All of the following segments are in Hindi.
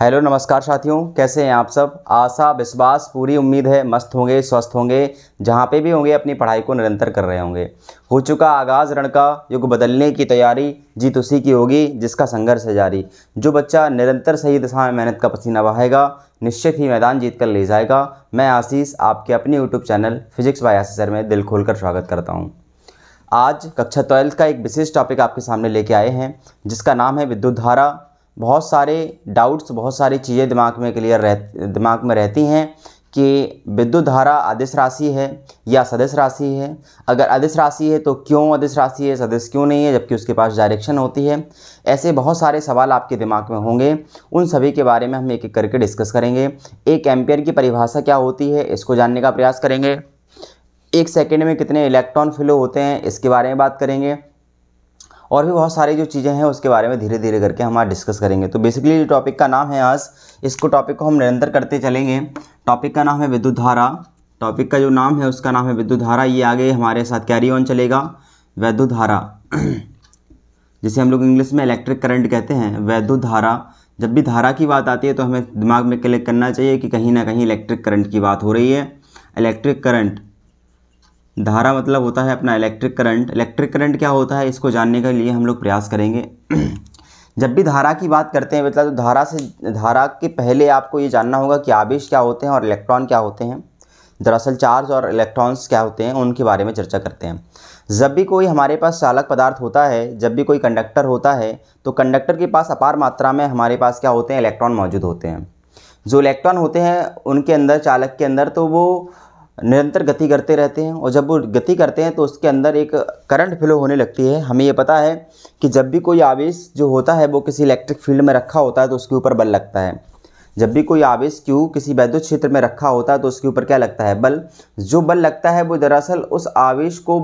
हेलो नमस्कार साथियों कैसे हैं आप सब आशा विश्वास पूरी उम्मीद है मस्त होंगे स्वस्थ होंगे जहाँ पे भी होंगे अपनी पढ़ाई को निरंतर कर रहे होंगे हो चुका आगाज़ रण का युग बदलने की तैयारी जीत उसी की होगी जिसका संघर्ष है जारी जो बच्चा निरंतर सही दिशा में मेहनत का पसीना बहाएगा निश्चित ही मैदान जीत कर ले जाएगा मैं आशीष आपके अपने YouTube channel physics by Ashish sir में दिल कर स्वागत करता हूँ आज कक्षा ट्वेल्थ का एक विशेष टॉपिक आपके सामने लेके आए हैं जिसका नाम है विद्युत धारा बहुत सारे डाउट्स बहुत सारी चीज़ें दिमाग में क्लियर रह दिमाग में रहती हैं कि विद्युत धारा अदिश राशि है या सदस्य राशि है अगर अदिश राशि है तो क्यों अदिश राशि है सदस्य क्यों नहीं है जबकि उसके पास डायरेक्शन होती है ऐसे बहुत सारे सवाल आपके दिमाग में होंगे उन सभी के बारे में हम एक एक करके डिस्कस करेंगे एक एम्पियर की परिभाषा क्या होती है इसको जानने का प्रयास करेंगे एक सेकेंड में कितने इलेक्ट्रॉन फ्लो होते हैं इसके बारे में बात करेंगे और भी बहुत सारी जो चीज़ें हैं उसके बारे में धीरे धीरे करके हम आज डिस्कस करेंगे तो बेसिकली टॉपिक का नाम है आज इसको टॉपिक को हम निरंतर करते चलेंगे टॉपिक का नाम है विद्युत धारा टॉपिक का जो नाम है उसका नाम है विद्युत धारा ये आगे हमारे साथ कैरी ऑन चलेगा वैद्युत धारा जिसे हम लोग इंग्लिश में इलेक्ट्रिक करंट कहते हैं वैद्युत धारा जब भी धारा की बात आती है तो हमें दिमाग में क्लिक करना चाहिए कि कहीं ना कहीं इलेक्ट्रिक करंट की बात हो रही है इलेक्ट्रिक करंट धारा मतलब होता है अपना इलेक्ट्रिक करंट इलेक्ट्रिक करंट क्या होता है इसको जानने के लिए हम लोग प्रयास करेंगे जब भी धारा की बात करते हैं मतलब तो धारा से धारा के पहले आपको ये जानना होगा कि आवेश क्या होते हैं और इलेक्ट्रॉन क्या होते हैं दरअसल चार्ज और इलेक्ट्रॉन्स क्या होते हैं उनके बारे में चर्चा करते हैं जब भी कोई हमारे पास चालक पदार्थ होता है जब भी कोई कंडक्टर होता है तो कंडक्टर के पास अपार मात्रा में हमारे पास क्या होते हैं इलेक्ट्रॉन मौजूद होते हैं जो इलेक्ट्रॉन होते हैं उनके अंदर चालक के अंदर तो वो निरंतर गति करते रहते हैं और जब वो गति करते हैं तो उसके अंदर एक करंट फ्लो होने लगती है हमें ये पता है कि जब भी कोई आवेश जो होता है वो किसी इलेक्ट्रिक फील्ड में रखा होता है तो उसके ऊपर बल लगता है जब भी कोई आवेश क्यू किसी वैद्युत क्षेत्र में रखा होता है तो उसके ऊपर क्या लगता है बल जो बल लगता है वो दरअसल उस आवेश को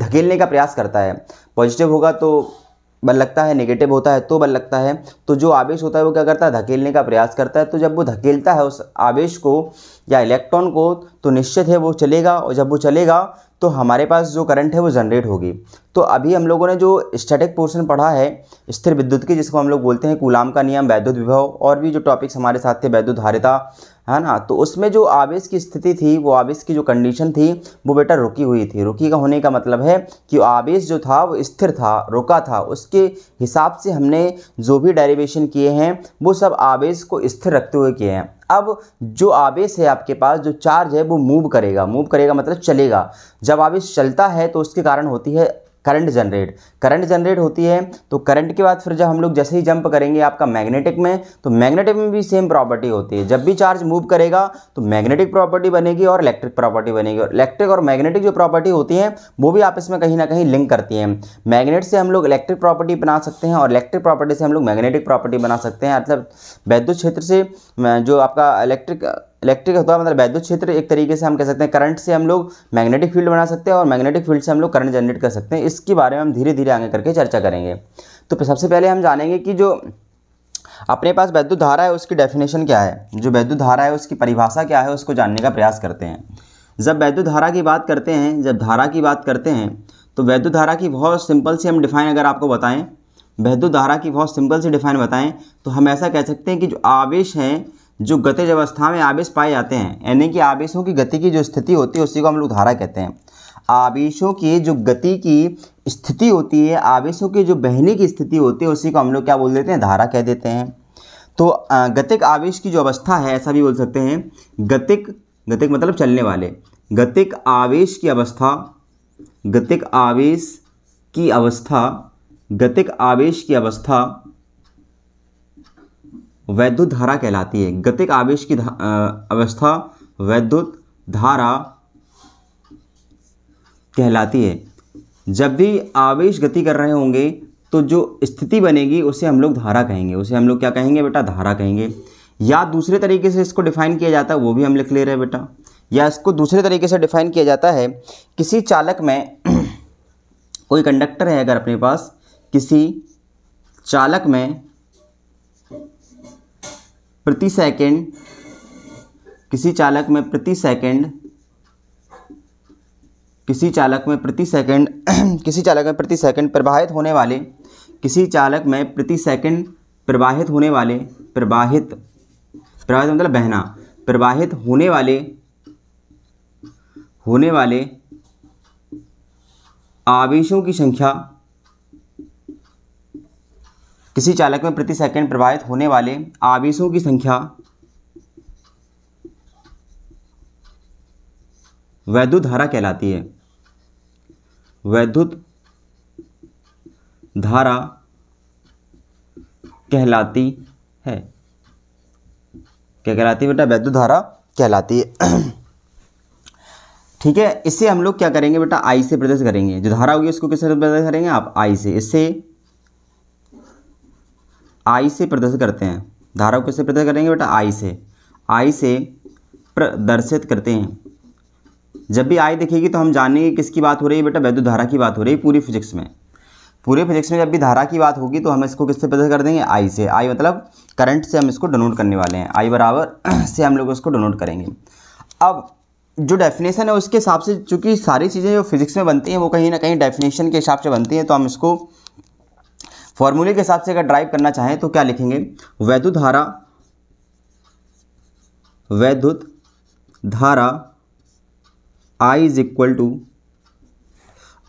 धकेलने का प्रयास करता है पॉजिटिव होगा तो बल लगता है नेगेटिव होता है तो बल लगता है तो जो आवेश होता है वो क्या करता है धकेलने का प्रयास करता है तो जब वो धकेलता है उस आवेश को या इलेक्ट्रॉन को तो निश्चित है वो चलेगा और जब वो चलेगा तो हमारे पास जो करंट है वो जनरेट होगी तो अभी हम लोगों ने जो स्टैटिक पोर्शन पढ़ा है स्थिर विद्युत की जिसको हम लोग बोलते हैं कुलाम का नियम वैद्युत विभव और भी जो टॉपिक्स हमारे साथ थे वैद्युत धारिता है ना तो उसमें जो आवेश की स्थिति थी वो आवेश की जो कंडीशन थी वो बेटा रुकी हुई थी रुकी का होने का मतलब है कि आवेश जो था वो स्थिर था रुका था उसके हिसाब से हमने जो भी डेरिवेशन किए हैं वो सब आवेश को स्थिर रखते हुए किए हैं अब जो आवेश है आपके पास जो चार्ज है वो मूव करेगा मूव करेगा मतलब चलेगा जब आवेश चलता है तो उसके कारण होती है करंट जनरेट करंट जनरेट होती है तो करंट के बाद फिर जब हम लोग जैसे ही जंप करेंगे आपका मैग्नेटिक में तो मैग्नेटिक में भी सेम प्रॉपर्टी होती है जब भी चार्ज मूव करेगा तो मैग्नेटिक प्रॉपर्टी बनेगी और इलेक्ट्रिक प्रॉपर्टी बनेगी और इलेक्ट्रिक और मैग्नेटिक जो प्रॉपर्टी होती है वो भी आपस में कहीं ना कहीं लिंक करती हैं मैग्नेट से हम लोग इलेक्ट्रिक प्रॉपर्टी बना सकते हैं और इलेक्ट्रिक प्रॉपर्टी से हम लोग मैग्नेटिक प्रॉपर्टी बना सकते हैं मतलब वैद्युत क्षेत्र से जो आपका इलेक्ट्रिक इलेक्ट्रिक होता है मतलब वैद्युत क्षेत्र एक तरीके से हम कह सकते हैं करंट से हम लोग मैग्नेटिक फील्ड बना सकते हैं और मैग्नेटिक फील्ड से हम लोग करंट जनरेट कर सकते हैं इसके बारे में हम धीरे धीरे आगे करके चर्चा करेंगे तो सबसे पहले हम जानेंगे कि जो अपने पास वैद्युत धारा है उसकी डेफिनेशन क्या है जो वैद्युत धारा है उसकी परिभाषा क्या है उसको जानने का प्रयास करते हैं जब वैद्युत धारा की बात करते हैं जब धारा की बात करते हैं तो वैद्युत धारा की बहुत सिंपल सी हम डिफाइन अगर आपको बताएं वैद्युत धारा की बहुत सिंपल सी डिफाइन बताएं तो हम ऐसा कह सकते हैं कि जो आवेश हैं जो गतिज अवस्था में आवेश पाए जाते हैं यानी कि आवेशों की गति की जो स्थिति होती है उसी को हम लोग धारा कहते हैं आवेशों की जो गति की स्थिति होती है आवेशों की जो बहने की स्थिति होती है उसी को हम लोग क्या बोल देते हैं धारा कह देते हैं तो गतिक आवेश की जो अवस्था है ऐसा भी बोल सकते हैं गतिक गतिक मतलब चलने वाले गतिक आवेश की अवस्था गतिक आवेश की अवस्था गतिक आवेश की अवस्था वैद्युत धारा कहलाती है गतिक आवेश की अवस्था वैद्युत धारा कहलाती है जब भी आवेश गति कर रहे होंगे तो जो स्थिति बनेगी उसे हम लोग धारा कहेंगे उसे हम लोग क्या कहेंगे बेटा धारा कहेंगे या दूसरे तरीके से इसको डिफाइन किया जाता है वो भी हम लिख ले रहे हैं बेटा या इसको दूसरे तरीके से डिफाइन किया जाता है किसी चालक में कोई कंडक्टर है अगर अपने पास किसी चालक में प्रति सेकंड किसी चालक में प्रति सेकंड किसी चालक में प्रति सेकंड किसी चालक में प्रति सेकंड प्रवाहित होने वाले किसी चालक में प्रति सेकंड प्रवाहित होने वाले प्रवाहित प्रवाहित मतलब बहना प्रवाहित होने वाले होने वाले आवेशों की संख्या किसी चालक में प्रति सेकंड प्रवाहित होने वाले आवेशों की संख्या वैद्युत धारा कहलाती है वैद्युत धारा कहलाती है क्या कहलाती है बेटा वैद्युत धारा कहलाती है ठीक है इससे हम लोग क्या करेंगे बेटा आई से प्रदर्शित करेंगे जो धारा होगी उसको किस प्रदर्शित करेंगे आप आई से इससे आई से प्रदर्शित करते हैं धारा को कैसे प्रदर्शित करेंगे बेटा आई से आई से प्रदर्शित करते हैं जब भी आई दिखेगी तो हम जानेंगे किसकी बात हो रही है बेटा वैद्युत धारा की बात हो रही है पूरी फिजिक्स में पूरे फिजिक्स में जब भी धारा की बात होगी तो हम इसको किससे प्रदर्शित कर देंगे आई से आई मतलब करंट से हम इसको डोनोट करने वाले हैं आई बराबर से हम लोग इसको डोनोट करेंगे अब जो डेफिनेशन है उसके हिसाब से चूँकि सारी चीज़ें जो फिजिक्स में बनती हैं वो कहीं ना कहीं डेफिनेशन के हिसाब से बनती हैं तो हम इसको फॉर्मूले के हिसाब से अगर ड्राइव करना चाहें तो क्या लिखेंगे वैद्युत धारा वैद्युत धारा आई इज इक्वल टू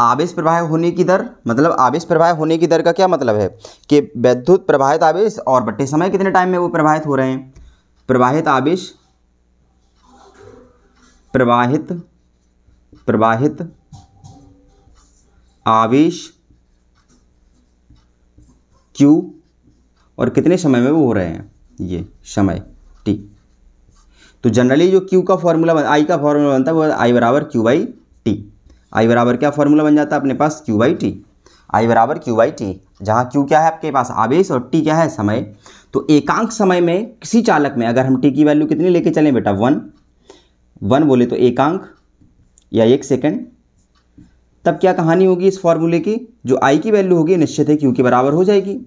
आवेश प्रवाह होने की दर मतलब आवेश प्रवाह होने की दर का क्या मतलब है कि वैद्युत प्रवाहित आवेश और बटे समय कितने टाइम में वो प्रवाहित हो रहे हैं प्रवाहित आवेश प्रवाहित प्रवाहित आवेश क्यू और कितने समय में वो हो रहे हैं ये समय टी तो जनरली जो क्यू का फॉर्मूला बन आई का फॉर्मूला बनता है वो आई बराबर क्यू बाई टी आई बराबर क्या फॉर्मूला बन जाता है अपने पास क्यू बाई टी आई बराबर क्यू बाई टी जहाँ क्यू क्या है आपके पास आवेश और टी क्या है समय तो एकांक समय में किसी चालक में अगर हम टी की वैल्यू कितनी लेके चलें बेटा वन वन बोले तो एकांक या एक सेकेंड तब क्या कहानी होगी इस फॉर्मूले की जो आई की वैल्यू होगी निश्चित है क्यू के बराबर हो जाएगी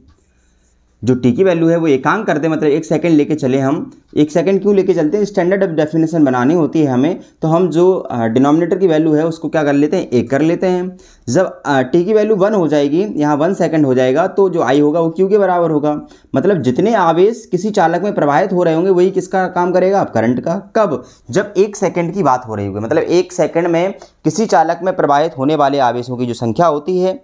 जो टी की वैल्यू है वो एकांक करते हैं मतलब एक सेकंड लेके चले हम एक सेकंड क्यों लेके चलते हैं स्टैंडर्ड डेफिनेशन बनानी होती है हमें तो हम जो डिनोमिनेटर की वैल्यू है उसको क्या कर लेते हैं एक कर लेते हैं जब टी की वैल्यू वन हो जाएगी यहाँ वन सेकंड हो जाएगा तो जो आई होगा वो क्यू के बराबर होगा मतलब जितने आवेश किसी चालक में प्रवाहित हो रहे होंगे वही किसका काम करेगा आप करंट का कब जब एक सेकेंड की बात हो रही होगी मतलब एक सेकेंड में किसी चालक में प्रवाहित होने वाले आवेशों की जो संख्या होती है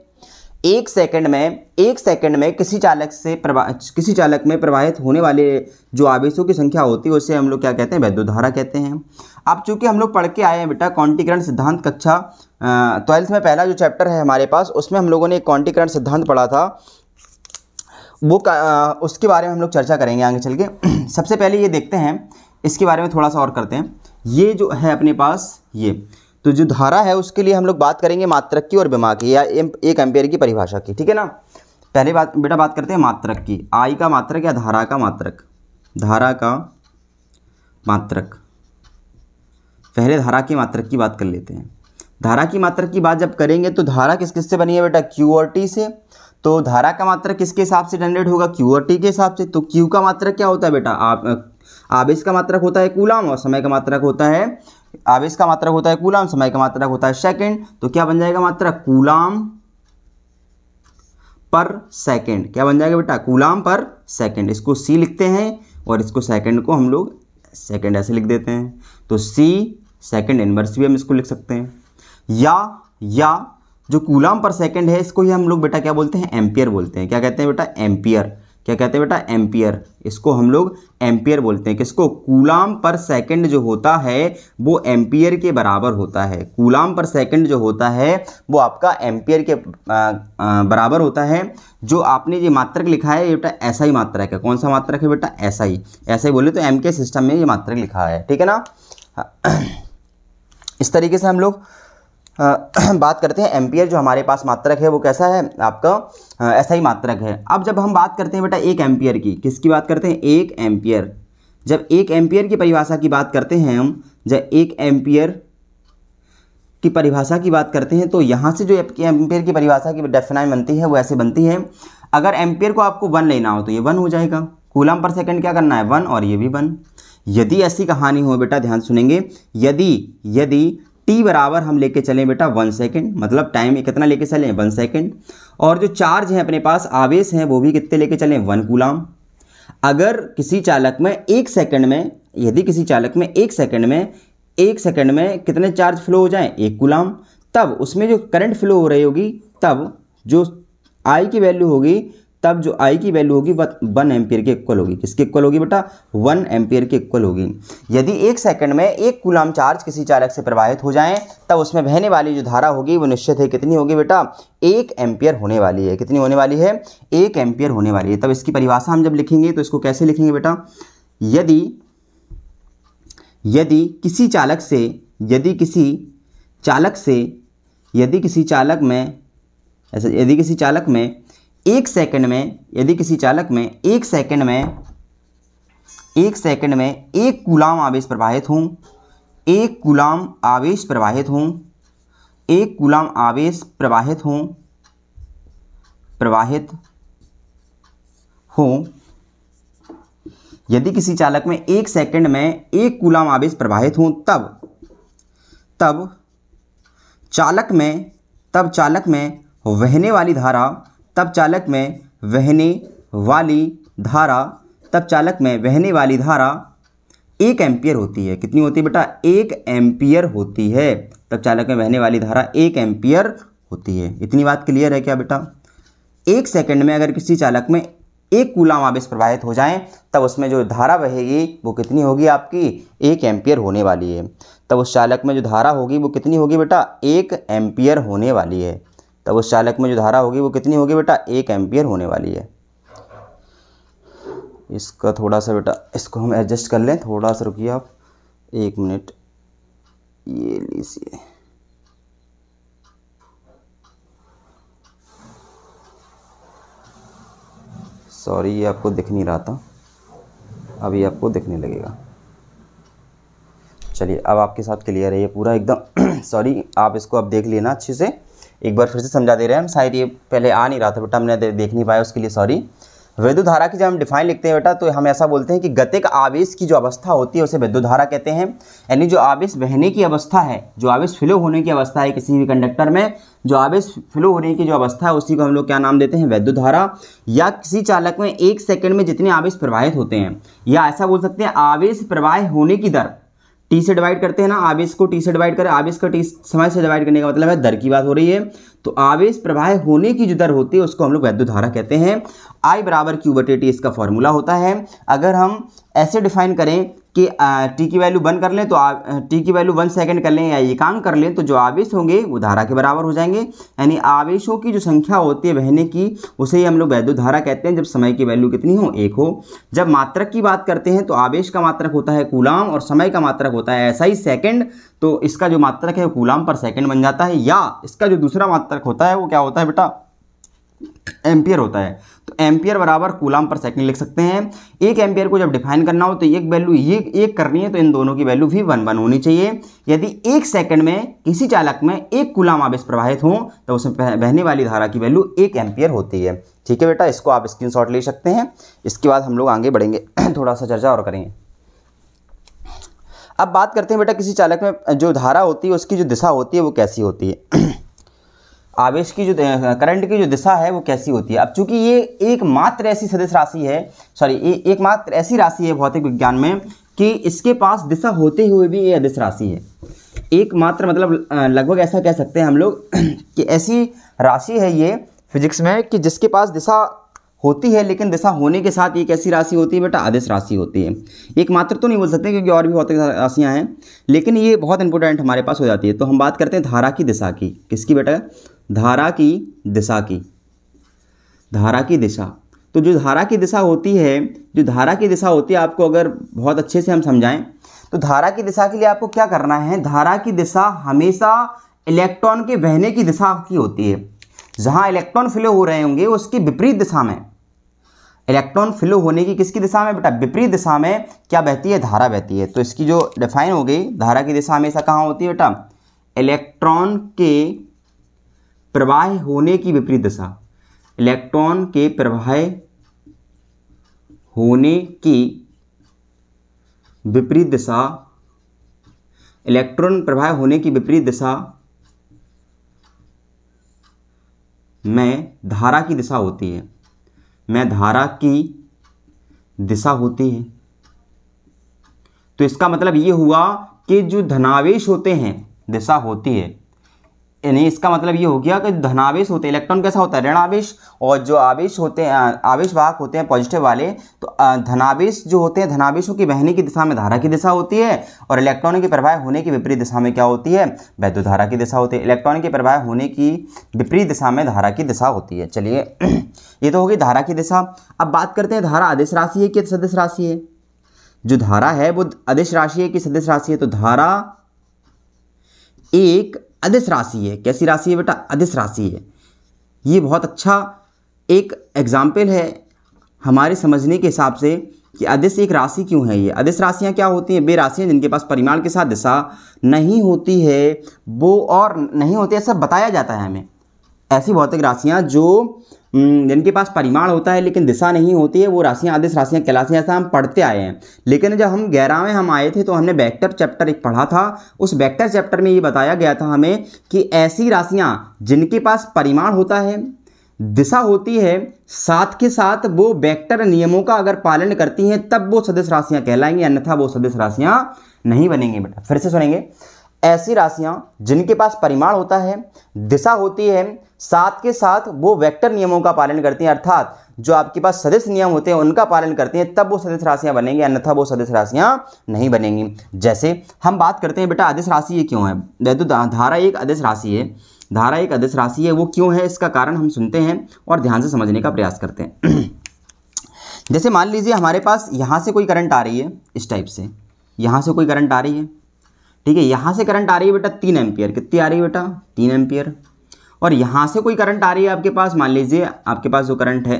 एक सेकंड में एक सेकंड में किसी चालक से प्रवा किसी चालक में प्रवाहित होने वाले जो आवेशों की संख्या होती है उसे हम लोग क्या कहते हैं वैद्युत धारा कहते हैं अब चूंकि हम लोग पढ़ के आए हैं बेटा क्वांटिकरण सिद्धांत कक्षा ट्वेल्थ में पहला जो चैप्टर है हमारे पास उसमें हम लोगों ने क्वांटिकरण सिद्धांत पढ़ा था वो आ, उसके बारे में हम लोग चर्चा करेंगे आगे चल के सबसे पहले ये देखते हैं इसके बारे में थोड़ा सा और करते हैं ये जो है अपने पास ये तो जो धारा है उसके लिए हम लोग बात करेंगे मात्रक की और बीमा की या एक एम्पेयर की परिभाषा की ठीक है ना पहले बात बेटा बात करते हैं मात्रक की आई का मात्रक या धारा का मात्रक धारा का मात्रक पहले धारा की मात्रक की बात कर लेते हैं धारा की मात्रक की बात जब करेंगे तो धारा किस किस से बनी है बेटा क्यू और टी से तो धारा का मात्रक किसके हिसाब से जनरेट होगा क्यू और टी के हिसाब से तो क्यू का मात्रक क्या होता है बेटा आप आवेश का मात्रक होता है कूलाम और समय का मात्रक होता है आवेश का मात्रक होता है कूलाम समय का मात्रक होता है सेकेंड तो क्या बन जाएगा मात्रक कूलाम पर सेकेंड क्या बन जाएगा बेटा कूलाम पर सेकेंड इसको सी लिखते हैं और इसको सेकेंड को हम लोग सेकेंड ऐसे लिख देते हैं तो सी सेकेंड इनवर्स भी हम इसको लिख सकते हैं या या जो कूलाम पर सेकेंड है इसको ही हम लोग बेटा क्या बोलते हैं एम्पियर बोलते हैं क्या कहते हैं बेटा एम्पियर क्या कहते हैं बेटा एम्पियर इसको हम लोग एम्पियर बोलते हैं किसको कूलाम पर सेकंड जो होता है वो एम्पियर के बराबर होता है कूलाम पर सेकंड जो होता है वो आपका एम्पियर के बराबर होता है जो आपने ये मात्रक लिखा है ये बेटा ऐसा ही मात्रक है कौन सा मात्रक है बेटा ऐसा ही ऐसा ही बोले तो एम के सिस्टम में ये मात्रक लिखा है ठीक है ना इस तरीके से हम लोग बात करते हैं एम्पियर जो हमारे पास मात्रक है वो कैसा है आपका ऐसा ही मात्रक है अब जब हम बात करते हैं बेटा एक एम्पियर की किसकी बात करते हैं एक एम्पियर जब एक एम्पियर की परिभाषा की बात करते हैं हम जब एक एम्पियर की परिभाषा की बात करते हैं तो यहाँ से जो एम्पियर की परिभाषा की डेफिनाइन बनती है वो ऐसे बनती है अगर एम्पियर को आपको वन लेना हो तो ये वन हो जाएगा कूलम पर सेकेंड क्या करना है वन और ये भी वन यदि ऐसी कहानी हो बेटा ध्यान सुनेंगे यदि यदि टी बराबर हम लेके चलें बेटा वन सेकेंड मतलब टाइम कितना लेके चलें वन सेकेंड और जो चार्ज है अपने पास आवेश हैं वो भी कितने लेके चलें वन गुलाम अगर किसी चालक में एक सेकंड में यदि किसी चालक में एक सेकंड में एक सेकंड में कितने चार्ज फ्लो हो जाएं एक गुलाम तब उसमें जो करंट फ्लो हो रही होगी तब जो आई की वैल्यू होगी तब जो आई की वैल्यू होगी वह वन एम्पियर के इक्वल होगी किसके इक्वल होगी बेटा वन एम्पियर के इक्वल होगी यदि एक सेकंड में एक गुलाम चार्ज किसी चालक से प्रवाहित हो जाए तब उसमें बहने वाली जो धारा होगी वो निश्चित है कितनी होगी बेटा एक एम्पियर होने वाली है कितनी होने वाली है एक एम्पियर होने वाली है तब इसकी परिभाषा हम जब लिखेंगे तो इसको कैसे लिखेंगे बेटा यदि यदि किसी चालक से यदि किसी चालक से यदि किसी चालक में ऐसा यदि किसी चालक में एक सेकंड में यदि किसी चालक में एक सेकंड में एक सेकंड में एक गुलाम आवेश प्रवाहित हों एक गुलाम आवेश प्रवाहित हों एक गुलाम आवेश प्रवाहित हों प्रवाहित हों यदि किसी चालक में एक सेकंड में एक गुलाम आवेश प्रवाहित हों तब तब चालक में तब चालक में वहने वाली धारा तब चालक में वहने वाली धारा तब चालक में वहने वाली धारा एक एम्पियर होती है कितनी होती है बेटा एक एम्पियर होती है तब चालक में बहने वाली धारा एक एम्पियर होती है इतनी बात क्लियर है क्या बेटा एक सेकंड में अगर किसी चालक में एक कूलाम आवेश प्रवाहित हो जाए तब उसमें जो धारा बहेगी वो कितनी होगी आपकी एक एम्पियर होने वाली है तब उस चालक में जो धारा होगी वो कितनी होगी बेटा एक एम्पियर होने वाली है तब उस चालक में जो धारा होगी वो कितनी होगी बेटा एक एम्पियर होने वाली है इसका थोड़ा सा बेटा इसको हम एडजस्ट कर लें थोड़ा सा रुकिए आप एक मिनट ये लीजिए सॉरी ये आपको दिख नहीं रहा था अभी आपको दिखने लगेगा चलिए अब आपके साथ क्लियर है ये पूरा एकदम सॉरी आप इसको अब देख लेना अच्छे से एक बार फिर से समझा दे रहे हैं हम शायद ये पहले आ नहीं रहा था बेटा हमने देख नहीं पाया उसके लिए सॉरी वैद्य धारा की जब हम डिफाइन लिखते हैं बेटा तो हम ऐसा बोलते हैं कि गतिक आवेश की जो अवस्था होती है उसे वैद्य धारा कहते हैं यानी जो आवेश बहने की अवस्था है जो आवेश फ्लो होने की अवस्था है किसी भी कंडक्टर में जो आवेश फ्लो होने की जो अवस्था है उसी को हम लोग क्या नाम देते हैं वैद्युत धारा या किसी चालक में एक सेकेंड में जितने आवेश प्रवाहित होते हैं या ऐसा बोल सकते हैं आवेश प्रवाह होने की दर टी से डिवाइड करते हैं ना आवेश को टी से डिवाइड करें आवेश का टी समय से डिवाइड करने का मतलब है दर की बात हो रही है तो आवेश प्रवाह होने की जो दर होती है उसको हम लोग वैद्य धारा कहते हैं आई बराबर क्यू बटे टी इसका फॉर्मूला होता है अगर हम ऐसे डिफाइन करें कि टी की वैल्यू वन कर लें तो टी की वैल्यू वन सेकंड कर लें या एकांक कर लें तो जो आवेश होंगे वो धारा के बराबर हो जाएंगे यानी आवेशों की जो संख्या होती है बहने की उसे ही हम लोग वैद्य धारा कहते हैं जब समय की वैल्यू कितनी हो एक हो जब मात्रक की बात करते हैं तो आवेश का मात्रक होता है कूलाम और समय का मात्रक होता है ऐसा ही सेकेंड तो इसका जो मात्रक है वो कूलाम पर सेकेंड बन जाता है या इसका जो दूसरा मात्रक होता है वो क्या होता है बेटा एम्पियर होता है तो एम्पियर बराबर कूलाम पर सेकंड लिख सकते हैं एक एम्पियर को जब डिफाइन करना हो तो एक वैल्यू ये एक करनी है तो इन दोनों की वैल्यू भी वन वन होनी चाहिए यदि एक सेकंड में किसी चालक में एक कूलाम आवेश प्रवाहित हो तो उसमें बहने वाली धारा की वैल्यू एक एम्पियर होती है ठीक है बेटा इसको आप स्क्रीन ले सकते हैं इसके बाद हम लोग आगे बढ़ेंगे थोड़ा सा चर्चा और करेंगे अब बात करते हैं बेटा किसी चालक में जो धारा होती है उसकी जो दिशा होती है वो कैसी होती है आवेश की जो करंट की जो दिशा है वो कैसी होती है अब चूंकि ये एकमात्र ऐसी सदस्य राशि है सॉरी एकमात्र ऐसी राशि है भौतिक विज्ञान में कि इसके पास दिशा होते हुए भी ये अदिश राशि है एकमात्र मतलब लगभग ऐसा कह सकते हैं हम लोग कि ऐसी राशि है ये फिजिक्स में कि जिसके पास दिशा होती है लेकिन दिशा होने के साथ ये कैसी राशि होती है बेटा आदेश राशि होती है एकमात्र तो नहीं बोल सकते क्योंकि और भी भौतिक राशियाँ हैं लेकिन ये बहुत इंपॉर्टेंट हमारे पास हो जाती है तो हम बात करते हैं धारा की दिशा की किसकी बेटा धारा की दिशा की धारा की दिशा तो जो धारा की दिशा होती है जो धारा की दिशा होती है आपको अगर बहुत अच्छे से हम समझाएं तो धारा की दिशा के लिए आपको क्या करना है धारा की दिशा हमेशा इलेक्ट्रॉन के बहने की दिशा की होती है जहाँ इलेक्ट्रॉन फ्लो हो रहे होंगे उसकी विपरीत दिशा में इलेक्ट्रॉन फ्लो होने की किसकी दिशा में बेटा विपरीत दिशा में क्या बहती है धारा बहती है तो इसकी जो डिफाइन हो गई धारा की दिशा हमेशा कहाँ होती है बेटा इलेक्ट्रॉन के प्रवाह होने की विपरीत दशा इलेक्ट्रॉन के प्रवाह होने की विपरीत दशा इलेक्ट्रॉन प्रवाह होने की विपरीत दशा में धारा की दिशा होती है मैं धारा की दिशा होती है तो इसका मतलब ये हुआ कि जो धनावेश होते हैं दिशा होती है यानी इसका मतलब ये हो गया कि धनावेश होते हैं इलेक्ट्रॉन कैसा होता है ऋण आवेश और जो आवेश होते हैं आवेश वाहक होते हैं पॉजिटिव वाले तो धनावेश जो होते हैं धनावेशों की बहने की दिशा में धारा की दिशा होती है और इलेक्ट्रॉनों के प्रवाह होने की विपरीत दिशा में क्या होती है धारा की दिशा होती है इलेक्ट्रॉन के प्रवाह होने की विपरीत दिशा में धारा की दिशा होती है चलिए ये तो होगी धारा की दिशा अब बात करते हैं धारा आदेश राशि है कि सदस्य राशि है जो धारा है वो आदेश राशि है कि सदस्य राशि है तो धारा एक अधिस राशि है कैसी राशि है बेटा अधिस राशि है ये बहुत अच्छा एक एग्ज़ाम्पल है हमारे समझने के हिसाब से कि अधिस एक राशि क्यों है ये अधिस राशियाँ क्या होती हैं वे राशियाँ जिनके पास परिमाण के साथ दिशा नहीं होती है वो और नहीं होती ऐसा बताया जाता है हमें ऐसी भौतिक राशियाँ जो हम्म, जिनके पास परिमाण होता है लेकिन दिशा नहीं होती है वो राशियाँ आदेश राशियाँ कैलाशें ऐसा हम पढ़ते आए हैं लेकिन जब हम ग्यारहवें हम आए थे तो हमने बैक्टर चैप्टर एक पढ़ा था उस बैक्टर चैप्टर में ये बताया गया था हमें कि ऐसी राशियाँ जिनके पास परिमाण होता है दिशा होती है साथ के साथ वो वेक्टर नियमों का अगर पालन करती हैं तब वो सदस्य राशियां कहलाएंगी अन्यथा वो सदस्य राशियां नहीं बनेंगी बेटा फिर से सुनेंगे ऐसी राशियां जिनके पास परिमाण होता है दिशा होती है साथ के साथ वो वेक्टर नियमों का पालन करती हैं अर्थात जो आपके पास सदस्य नियम होते हैं उनका पालन करती हैं तब वो सदस्य राशियां बनेंगी अन्यथा वो सदस्य राशियाँ नहीं बनेंगी जैसे हम बात करते हैं बेटा आदेश राशि ये क्यों है तो धारा एक आदेश राशि है धारा एक आदेश राशि है वो क्यों है इसका कारण हम सुनते हैं और ध्यान से समझने का प्रयास करते हैं जैसे मान लीजिए हमारे पास यहाँ से कोई करंट आ रही है इस टाइप से यहाँ से कोई करंट आ रही है ठीक है यहाँ से करंट आ रही है बेटा तीन एम्पियर कितनी आ रही है बेटा तीन एम्पियर और यहाँ से कोई करंट आ रही है आपके पास मान लीजिए आपके पास जो करंट है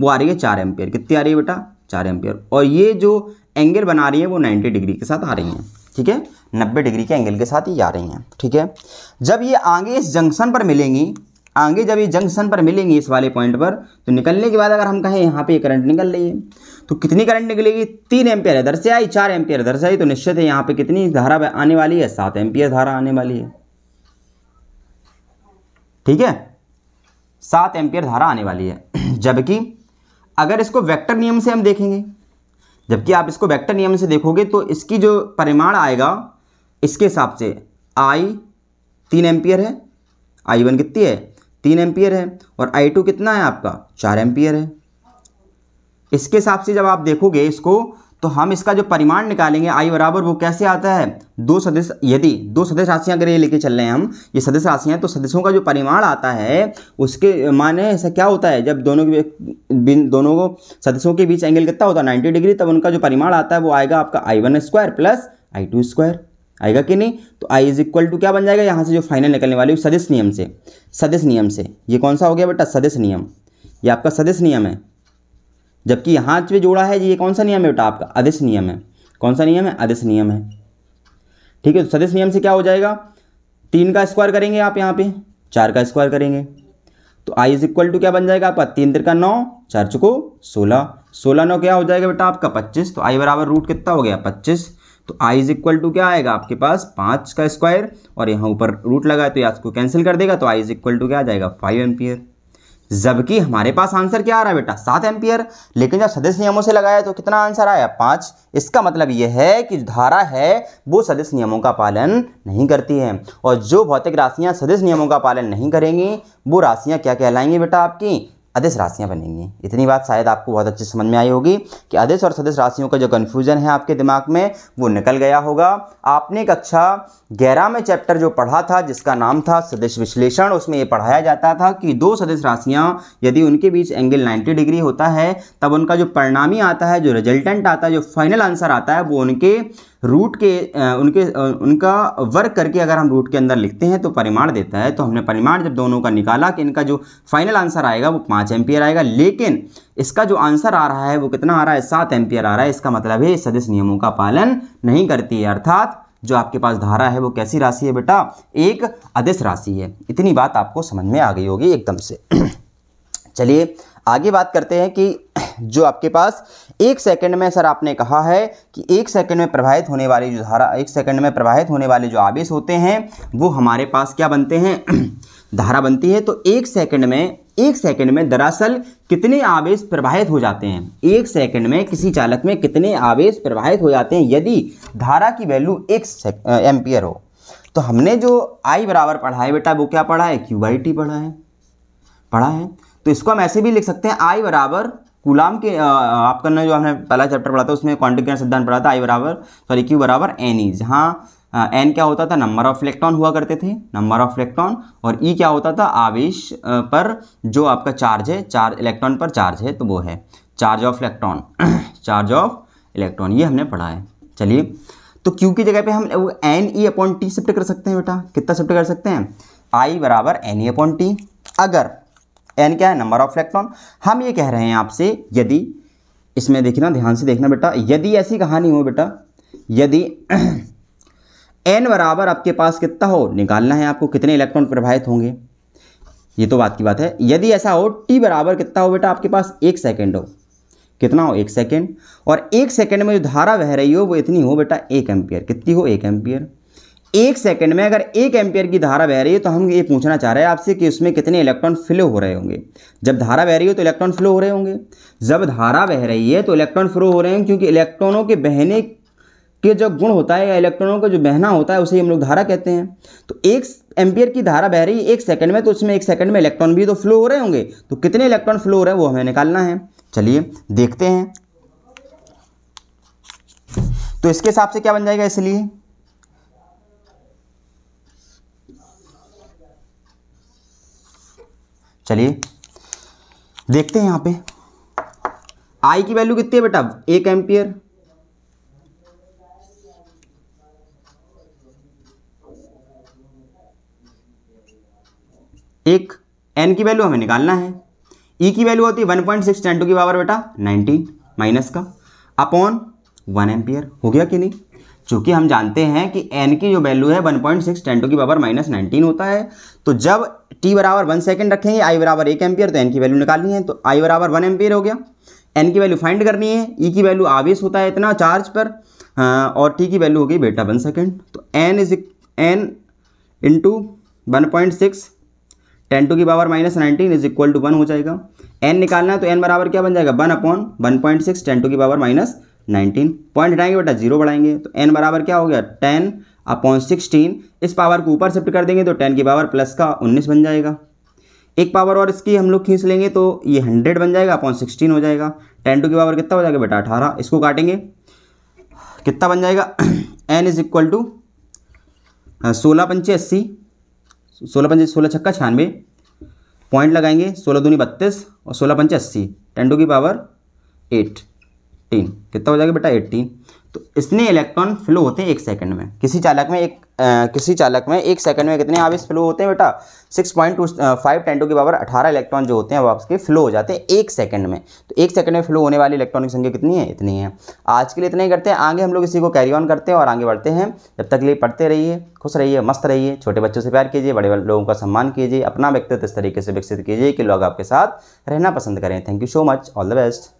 वो आ रही है चार एम्पियर कितनी आ रही है बेटा चार एम्पियर और ये जो एंगल बना रही है वो नाइन्टी डिग्री के साथ आ रही हैं ठीक है नब्बे डिग्री के एंगल के साथ ये आ रही हैं ठीक है जब ये आगे इस जंक्शन पर मिलेंगी आगे जब ये जंक्शन पर मिलेंगी इस वाले पॉइंट पर तो निकलने के बाद अगर हम कहें यहाँ पे करंट निकल रही है तो कितनी करंट निकलेगी तीन एम्पियर इधर से आई चार एम्पियर इधर से आई तो निश्चित है यहाँ पे कितनी धारा आने वाली है सात एम्पियर धारा आने वाली है ठीक है सात एम्पियर धारा आने वाली है जबकि अगर इसको वेक्टर नियम से हम देखेंगे जबकि आप इसको वेक्टर नियम से देखोगे तो इसकी जो परिमाण आएगा इसके हिसाब से आई तीन एम्पियर है आई वन कितनी है तीन एम्पियर है और आई टू कितना है आपका चार एम्पियर है इसके हिसाब से जब आप देखोगे इसको तो हम इसका जो परिमाण निकालेंगे आई बराबर वो कैसे आता है दो सदस्य यदि दो सदस्य राशियां अगर ये लेके चल रहे हैं हम ये सदस्य राशियां तो सदस्यों का जो परिमाण आता है उसके माने ऐसा क्या होता है जब दोनों के दोनों को सदस्यों के बीच एंगल कितना होता है नाइन्टी डिग्री तब उनका जो परिमाण आता है वो आएगा आपका I one square plus I two square आएगा कि नहीं तो आई इज इक्वल टू क्या बन जाएगा यहाँ से जो फाइनल निकलने वाली सदस्य नियम से सदस्य नियम से ये कौन सा हो गया बेटा सदस्य नियम ये आपका सदस्य नियम है जबकि यहाँ पे जोड़ा है ये कौन सा नियम है बेटा आपका अधिश नियम है कौन सा नियम है अधिश नियम है ठीक है तो सदिश नियम से क्या हो जाएगा तीन का स्क्वायर करेंगे आप यहाँ पे चार का स्क्वायर करेंगे तो आई इज इक्वल टू क्या बन जाएगा आपका तीन तिर का नौ चार चुको सोलह सोलह नौ क्या हो जाएगा बेटा आपका पच्चीस तो आई बराबर रूट कितना हो गया पच्चीस तो आई इज इक्वल टू क्या आएगा आपके पास पाँच का स्क्वायर और यहाँ ऊपर रूट लगा है तो या आपको कैंसिल कर देगा तो आई इज इक्वल टू क्या आ जाएगा फाइव एम्पियर जबकि हमारे पास आंसर क्या आ रहा है बेटा सात एम्पियर लेकिन जब सदस्य नियमों से लगाया तो कितना आंसर आया पाँच इसका मतलब यह है कि धारा है वो सदस्य नियमों का पालन नहीं करती है और जो भौतिक राशियाँ सदस्य नियमों का पालन नहीं करेंगी वो राशियाँ क्या कहलाएंगी बेटा आपकी अधिस राशियाँ बनेंगी इतनी बात शायद आपको बहुत अच्छे समझ में आई होगी कि अधिस और सदस्य राशियों का जो कन्फ्यूज़न है आपके दिमाग में वो निकल गया होगा आपने कक्षा अच्छा ग्यारह में चैप्टर जो पढ़ा था जिसका नाम था सदस्य विश्लेषण उसमें ये पढ़ाया जाता था कि दो सदस्य राशियाँ यदि उनके बीच एंगल नाइन्टी डिग्री होता है तब उनका जो परिणामी आता है जो रिजल्टेंट आता है जो फाइनल आंसर आता है वो उनके रूट के उनके उनका वर्क करके अगर हम रूट के अंदर लिखते हैं तो परिमाण देता है तो हमने परिमाण जब दोनों का निकाला कि इनका जो फाइनल आंसर आएगा वो पाँच एम्पियर आएगा लेकिन इसका जो आंसर आ रहा है वो कितना आ रहा है सात एम्पियर आ रहा है इसका मतलब है सदस्य नियमों का पालन नहीं करती है अर्थात जो आपके पास धारा है वो कैसी राशि है बेटा एक अदिश राशि है इतनी बात आपको समझ में आ गई होगी एकदम से चलिए आगे बात करते हैं कि जो आपके पास एक सेकंड में सर आपने कहा है कि एक सेकंड में प्रभावित होने वाली जो धारा एक सेकंड में प्रभावित होने वाले जो आवेश होते हैं वो हमारे पास क्या बनते हैं धारा बनती है तो एक सेकंड में एक सेकंड में दरअसल कितने आवेश प्रवाहित हो जाते हैं एक सेकंड में किसी चालक में कितने आवेश प्रवाहित हो जाते हैं यदि धारा की वैल्यू एक एम्पियर हो तो हमने जो आई बराबर पढ़ा है बेटा वो क्या पढ़ा है क्यू बाई टी पढ़ा है पढ़ा है तो इसको हम ऐसे भी लिख सकते हैं आई बराबर गुलाम के आपका ना जो हमने पहला चैप्टर पढ़ा था उसमें क्वांटिटी सिद्धांत पढ़ा था आई बराबर सॉरी क्यू बराबर एन ई e, जहाँ एन हाँ, क्या होता था नंबर ऑफ इलेक्ट्रॉन हुआ करते थे नंबर ऑफ इलेक्ट्रॉन और ई e क्या होता था आवेश पर जो आपका चार्ज है चार्ज इलेक्ट्रॉन पर चार्ज है तो वो है charge of electron charge of electron ये हमने पढ़ा है चलिए तो क्यू की जगह पे हम N E upon T shift कर सकते हैं बेटा कितना शिफ्ट कर सकते हैं आई बराबर एन ई अपॉन टी अगर एन क्या है नंबर ऑफ इलेक्ट्रॉन हम ये कह रहे हैं आपसे यदि इसमें देखना ध्यान से देखना बेटा यदि ऐसी कहानी हो बेटा यदि एन बराबर आपके पास कितना हो निकालना है आपको कितने इलेक्ट्रॉन प्रभावित होंगे ये तो बात की बात है यदि ऐसा हो टी बराबर कितना हो बेटा आपके पास एक सेकेंड हो कितना हो एक सेकेंड और एक सेकेंड में जो धारा बह रही हो वो इतनी हो बेटा एक एम्पियर कितनी हो एक एम्पियर एक सेकेंड में अगर एक एम्पियर की धारा बह रही है तो हम ये पूछना चाह रहे हैं आपसे कि उसमें कितने इलेक्ट्रॉन फ्लो हो रहे होंगे जब धारा बह रही हो तो इलेक्ट्रॉन फ्लो हो रहे होंगे जब धारा बह रही है तो इलेक्ट्रॉन फ्लो हो रहे हैं क्योंकि इलेक्ट्रॉनों के बहने के जो गुण होता है या इलेक्ट्रॉनों का जो बहना होता है उसे हम लोग धारा कहते हैं तो एक एम्पियर की धारा बह रही है एक सेकंड में तो उसमें एक सेकंड में इलेक्ट्रॉन भी तो फ्लो हो रहे होंगे तो कितने इलेक्ट्रॉन फ्लो हो रहे हैं वो हमें निकालना है चलिए देखते हैं तो इसके हिसाब से क्या बन जाएगा इसलिए चलिए देखते हैं यहां पे आई की वैल्यू कितनी है बेटा एक एम्पियर एक एन की वैल्यू हमें निकालना है ई e की वैल्यू होती है one point six ten to की पावर बेटा नाइनटीन माइनस का अपॉन वन एम्पियर हो गया कि नहीं चूंकि हम जानते हैं कि एन की जो वैल्यू है one point six ten to की पावर माइनस नाइनटीन होता है तो जब टी बराबर वन सेकेंड रखेंगे आई बराबर एक एम्पियर तो एन की वैल्यू निकालनी है तो आई बराबर वन एम्पियर हो गया एन की वैल्यू फाइंड करनी है ई e की वैल्यू आवेश होता है इतना चार्ज पर हाँ, और टी की वैल्यू हो गई बेटा वन सेकेंड तो N is N into one point six ten to की power minus nineteen is equal to one हो जाएगा एन निकालना है तो एन बराबर क्या बन जाएगा one upon one point six ten to की पावर माइनस नाइनटीन पॉइंट हटाएंगे बेटा जीरो बढ़ाएंगे तो एन बराबर क्या हो गया टेन अपॉन सिक्सटीन इस पावर को ऊपर शिफ्ट कर देंगे तो टेन की पावर प्लस का उन्नीस बन जाएगा एक पावर और इसकी हम लोग खींच लेंगे तो ये हंड्रेड बन जाएगा अपॉन सिक्सटीन हो जाएगा टेन टू की पावर कितना हो जाएगा बेटा अठारह इसको काटेंगे कितना बन जाएगा एन इज इक्वल टू सोलह पंचे अस्सी सोलह पंच सोलह छक्का छियानवे पॉइंट लगाएंगे सोलह दूनी बत्तीस और सोलह पंच अस्सी टेंडो की पावर एट एट्टीन कितना हो जाएगा बेटा एट्टीन तो इतने इलेक्ट्रॉन फ्लो होते हैं एक सेकंड में किसी चालक में एक आ, किसी चालक में एक सेकंड में कितने आवेश फ्लो होते हैं बेटा six point two five ten to के बराबर अठारह इलेक्ट्रॉन जो होते हैं वो आपके फ्लो हो जाते हैं एक सेकंड में तो एक सेकंड में फ्लो होने वाली इलेक्ट्रॉन की संख्या कितनी है इतनी है आज के लिए इतना ही करते हैं आगे हम लोग इसी को कैरी ऑन करते हैं और आगे बढ़ते हैं जब तक लिए पढ़ते रहिए खुश रहिए मस्त रहिए छोटे बच्चों से प्यार कीजिए बड़े लोगों का सम्मान कीजिए अपना व्यक्तित्व इस तरीके से विकसित कीजिए कि लोग आपके साथ रहना पसंद करें thank you so much all the best